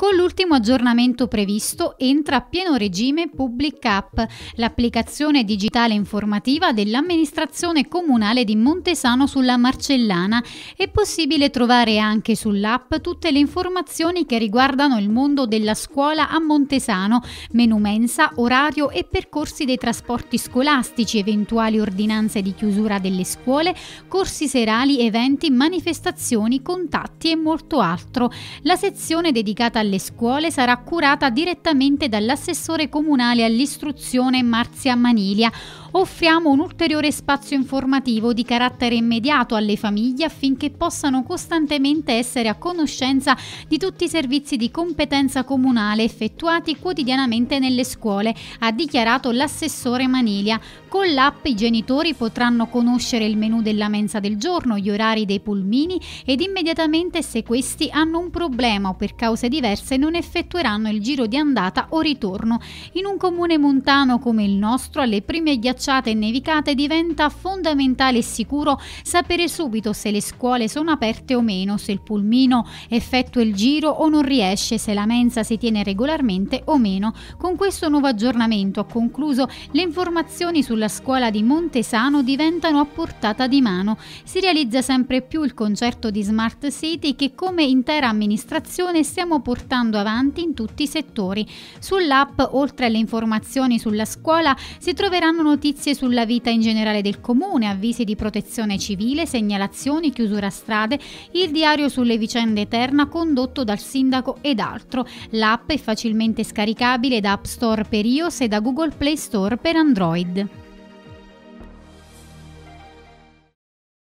Con l'ultimo aggiornamento previsto entra a pieno regime Public App, l'applicazione digitale informativa dell'amministrazione comunale di Montesano sulla Marcellana. È possibile trovare anche sull'app tutte le informazioni che riguardano il mondo della scuola a Montesano, menu mensa, orario e percorsi dei trasporti scolastici, eventuali ordinanze di chiusura delle scuole, corsi serali, eventi, manifestazioni, contatti e molto altro. La sezione dedicata dedicata alle scuole sarà curata direttamente dall'assessore comunale all'istruzione Marzia Manilia. Offriamo un ulteriore spazio informativo di carattere immediato alle famiglie affinché possano costantemente essere a conoscenza di tutti i servizi di competenza comunale effettuati quotidianamente nelle scuole, ha dichiarato l'assessore Manilia. Con l'app i genitori potranno conoscere il menù della mensa del giorno, gli orari dei pulmini ed immediatamente se questi hanno un problema o per cause di diverse non effettueranno il giro di andata o ritorno. In un comune montano come il nostro, alle prime ghiacciate e nevicate diventa fondamentale e sicuro sapere subito se le scuole sono aperte o meno, se il pulmino effettua il giro o non riesce, se la mensa si tiene regolarmente o meno. Con questo nuovo aggiornamento, ha concluso, le informazioni sulla scuola di Montesano diventano a portata di mano. Si realizza sempre più il concerto di Smart City che come intera amministrazione stiamo portando portando avanti in tutti i settori. Sull'app, oltre alle informazioni sulla scuola, si troveranno notizie sulla vita in generale del comune, avvisi di protezione civile, segnalazioni, chiusura strade, il diario sulle vicende Eterna condotto dal sindaco ed altro. L'app è facilmente scaricabile da App Store per iOS e da Google Play Store per Android.